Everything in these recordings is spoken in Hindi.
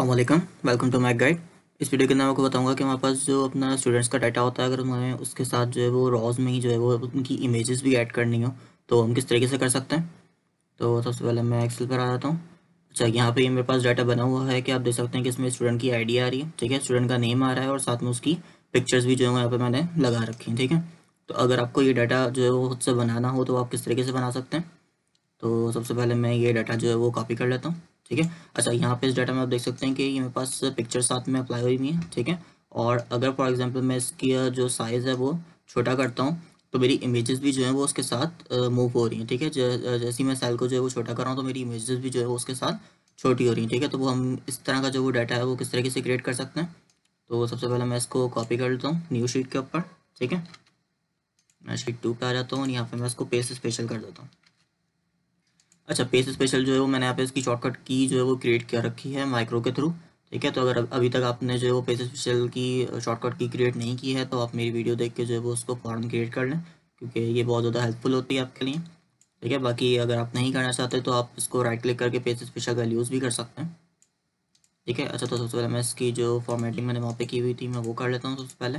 अल्लाम वेलकम टू माई गाइड इस वीडियो के अंदर आपको बताऊंगा कि हमारे पास जो अपना स्टूडेंट्स का डाटा होता है अगर हमें उसके साथ जो है वो रॉज में ही जो है वो उनकी इमेजेस भी ऐड करनी हो तो हम किस तरीके से कर सकते हैं तो सबसे पहले मैं एक्सेल पर आ जाता हूँ अच्छा यहाँ पे मेरे पास डाटा बना हुआ है कि आप देख सकते हैं कि इसमें स्टूडेंट की आई आ रही है ठीक है स्टूडेंट का नेम आ रहा है और साथ में उसकी पिक्चर्स भी जो है यहाँ पर मैंने लगा रखी हैं ठीक है तो अगर आपको ये डाटा जो है वो खुद से बनाना हो तो आप किस तरीके से बना सकते हैं तो सबसे पहले मैं ये डाटा जो है वो कॉपी कर लेता हूँ ठीक है अच्छा यहाँ पे इस डाटा में आप देख सकते हैं कि मेरे पास पिक्चर साथ में अप्लाई हुई है ठीक है और अगर फॉर एग्जाम्पल मैं इसकी जो साइज़ है वो छोटा करता हूँ तो मेरी इमेजेस भी जो है वो उसके साथ मूव हो रही हैं ठीक है जैसे मैं सेल को जो है वो छोटा कर रहा हूँ तो मेरी इमेजेस भी जो है वो उसके साथ छोटी हो रही हैं ठीक है तो वो हम इस तरह का जो वो डाटा है वो किस तरीके से क्रिएट कर सकते हैं तो सबसे पहले मैं इसको कॉपी कर लेता हूँ न्यू शीट के ऊपर ठीक है मैं शीट टू पे आ जाता हूँ और यहाँ पर मैं इसको पेस्ट स्पेशल कर देता हूँ अच्छा पेज स्पेशल जो है वो मैंने यहाँ पे इसकी शॉर्टकट की जो है वो क्रिएट कर रखी है माइक्रो के थ्रू ठीक है तो अगर अभी तक आपने जो है वो पेज स्पेशल की शॉर्टकट की क्रिएट नहीं की है तो आप मेरी वीडियो देख के जो है वो उसको फॉरन क्रिएट कर लें क्योंकि ये बहुत ज़्यादा हेल्पफुल होती है आपके लिए ठीक है बाकी अगर आप नहीं करना चाहते तो आप इसको राइट क्लिक करके पेज स्पेशल का यूज़ भी कर सकते हैं ठीक है अच्छा तो सबसे पहले मैं इसकी जो फॉर्मेटिंग मैंने वहाँ पर की हुई थी मैं वो कर लेता हूँ सबसे पहले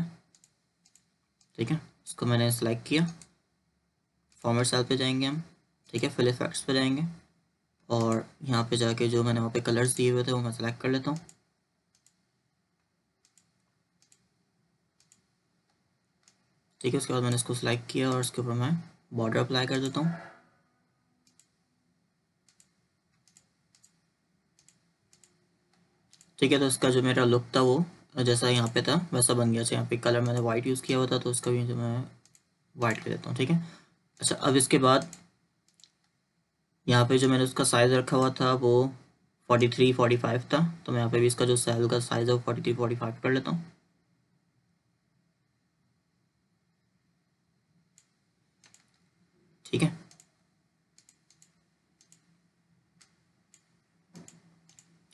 ठीक है इसको मैंने सेलेक्ट किया फॉर्मेट सेल पे जाएंगे हम ठीक है फिल इफेक्ट्स पे जाएंगे और यहाँ पे जाके जो मैंने वहाँ पे कलर्स दिए हुए थे वो मैं सेलेक्ट कर लेता हूँ ठीक है उसके बाद मैंने इसको सेलेक्ट किया और उसके ऊपर मैं बॉर्डर अप्लाई कर देता हूँ ठीक है तो इसका जो मेरा लुक था वो जैसा यहाँ पे था वैसा बन गया था अच्छा, यहाँ पे कलर मैंने वाइट यूज़ किया हुआ था तो उसका भी जो मैं वाइट कर देता हूँ ठीक है अच्छा अब इसके बाद यहाँ पे जो मैंने उसका साइज़ रखा हुआ था वो फोर्टी थ्री फोर्टी फाइव था तो मैं यहाँ पे भी इसका जो सेल का साइज़ है वो फोर्टी थ्री फोर्टी फाइव कर लेता हूँ ठीक है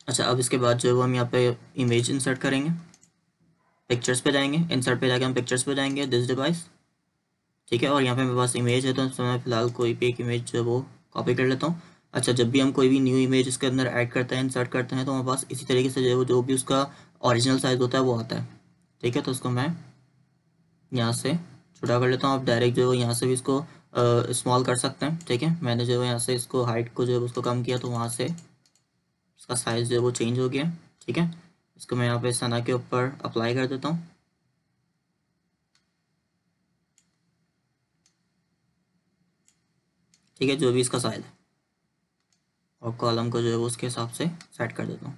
अच्छा अब इसके बाद जो है वो हम यहाँ पे इमेज इंसर्ट करेंगे पिक्चर्स पे जाएंगे इंसर्ट पे जाके हम पिक्चर्स पे जाएंगे दिस डिवाइस ठीक है और यहाँ पे मेरे पास इमेज है तो मैं फ़िलहाल कोई भी एक इमेज जो है वो कॉपी कर लेता हूँ अच्छा जब भी हम कोई भी न्यू इमेज इसके अंदर ऐड करते हैं इंसर्ट करते हैं तो हमारे पास इसी तरीके से जो जो भी उसका ओरिजिनल साइज़ होता है वो आता है ठीक है तो उसको मैं यहाँ से छोटा कर लेता हूँ आप डायरेक्ट जो है यहाँ से भी इसको स्मॉल कर सकते हैं ठीक है मैंने जो है यहाँ से इसको हाइट को जो है उसको कम किया तो वहाँ से इसका साइज़ जो है वो चेंज हो गया ठीक है इसको मैं यहाँ पे सना के ऊपर अप्लाई कर देता हूँ ठीक है जो भी इसका साइज है और कॉलम को जो है वो उसके हिसाब से सेट कर देता हूँ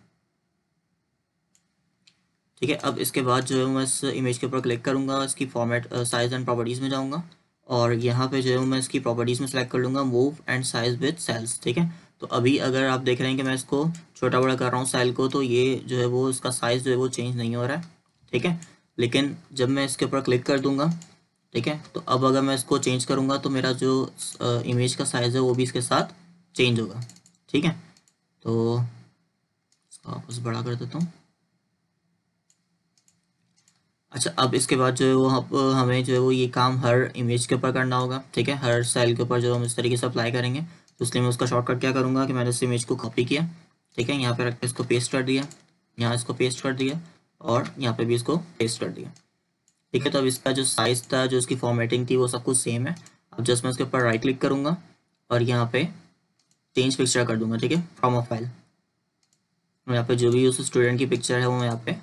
ठीक है अब इसके बाद जो है मैं इस इमेज के ऊपर क्लिक करूँगा इसकी फॉर्मेट साइज एंड प्रॉपर्टीज़ में जाऊँगा और यहाँ पे जो है मैं इसकी प्रॉपर्टीज़ में सेलेक्ट कर लूँगा move and size with cells ठीक है तो अभी अगर आप देख रहे हैं कि मैं इसको छोटा बड़ा कर रहा हूँ सेल को तो ये जो है वो इसका साइज़ जो है वो चेंज नहीं हो रहा है ठीक है लेकिन जब मैं इसके ऊपर क्लिक कर दूँगा ठीक है तो अब अगर मैं इसको चेंज करूँगा तो मेरा जो इमेज का साइज़ है वो भी इसके साथ चेंज होगा ठीक है तो इसको वापस बड़ा कर देता हूँ अच्छा अब इसके बाद जो है वो हम हमें जो है वो ये काम हर इमेज के ऊपर करना होगा ठीक है हर सेल के ऊपर जो हम इस तरीके से अप्लाई करेंगे तो इसलिए मैं उसका शॉर्टकट क्या करूँगा कि मैंने इस इमेज को कॉपी किया ठीक है यहाँ पर रख के इसको पेस्ट कर दिया यहाँ इसको पेस्ट कर दिया और यहाँ पर भी इसको पेस्ट कर दिया ठीक है तो अब इसका जो साइज था जो इसकी फॉर्मेटिंग थी वो सब कुछ सेम है अब जस्ट मैं उसके ऊपर राइट क्लिक करूंगा और यहाँ पे चेंज पिक्चर कर दूंगा ठीक है फ्रॉम अ फाइल यहाँ पे जो भी उस स्टूडेंट की पिक्चर है वो मैं यहाँ पे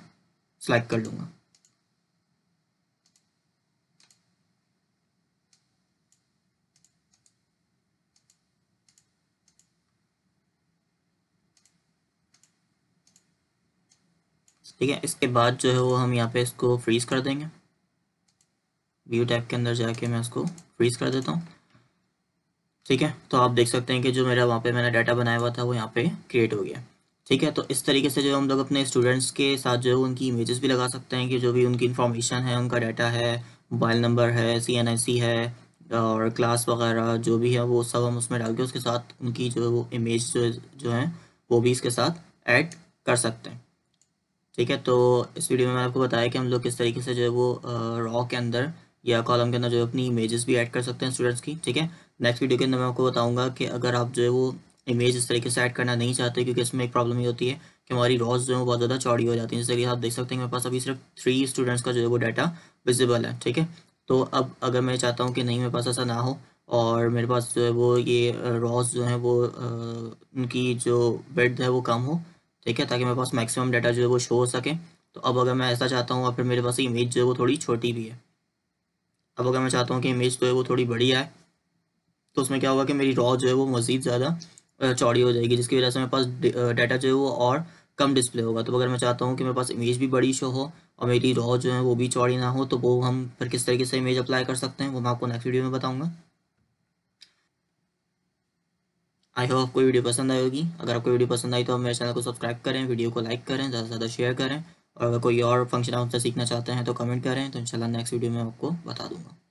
सेलेक्ट कर लूंगा ठीक है इसके बाद जो है वो हम यहाँ पे इसको फ्रीज कर देंगे व्यू टैब के अंदर जाके मैं उसको फ्रीज कर देता हूँ ठीक है तो आप देख सकते हैं कि जो मेरा वहाँ पे मैंने डाटा बनाया हुआ था वो यहाँ पे क्रिएट हो गया ठीक है तो इस तरीके से जो हम लोग अपने स्टूडेंट्स के साथ जो है उनकी इमेजेस भी लगा सकते हैं कि जो भी उनकी इन्फॉर्मेशन है उनका डाटा है मोबाइल नंबर है सी है और क्लास वगैरह जो भी है वो सब हम उसमें डाल के उसके साथ उनकी जो है वो इमेज जो जो है वो भी इसके साथ ऐड कर सकते हैं ठीक है तो इस वीडियो में मैंने आपको बताया कि हम लोग किस तरीके से जो है वो रॉ के अंदर या कॉलम के अंदर जो है अपनी इमेजेस भी ऐड कर सकते हैं स्टूडेंट्स की ठीक है नेक्स्ट वीडियो के अंदर मैं आपको बताऊंगा कि अगर आप जो है वो इमेज इस तरीके से ऐड करना नहीं चाहते क्योंकि इसमें एक प्रॉब्लम ये होती है कि हमारी रॉज जो है वो बहुत ज़्यादा चौड़ी हो जाती है जैसे कि आप देख सकते हैं मेरे पास अभी सिर्फ थ्री स्टूडेंट्स का जो है वो डाटा विजिबल है ठीक है तो अब अगर मैं चाहता हूँ कि नहीं मेरे पास ऐसा ना हो और मेरे पास जो है वो ये रॉज जो है वो उनकी जो बेड है वो कम हो ठीक है ताकि मेरे पास मैक्सिमम डाटा जो है वो शो हो सके तो अब अगर मैं ऐसा चाहता हूँ और फिर मेरे पास इमेज जो है वो थोड़ी छोटी भी है अब अगर मैं चाहता हूँ कि इमेज जो है वो थोड़ी बड़ी आए तो उसमें क्या होगा कि मेरी रॉ जो है वो मज़ीद ज़्यादा चौड़ी हो जाएगी जिसकी वजह से मेरे पास डाटा जो है वो और कम डिस्प्ले होगा तो अगर मैं चाहता हूँ कि मेरे पास इमेज भी बड़ी शो हो और मेरी रॉ जो है वो भी चौड़ी ना हो तो वो हम फिर किस तरीके से इमेज अप्लाई कर सकते हैं वो मैं आपको नेक्स्ट वीडियो में बताऊँगा आई होप आपको वीडियो पसंद आएगी अगर आपको वीडियो पसंद आई तो आप मेरे चैनल को सब्सक्राइब करें वीडियो को लाइक करें ज़्यादा से ज़्यादा शेयर करें और अगर कोई और फंक्शन आप सीखना चाहते हैं तो कमेंट करें तो इंशाल्लाह नेक्स्ट वीडियो में आपको बता दूंगा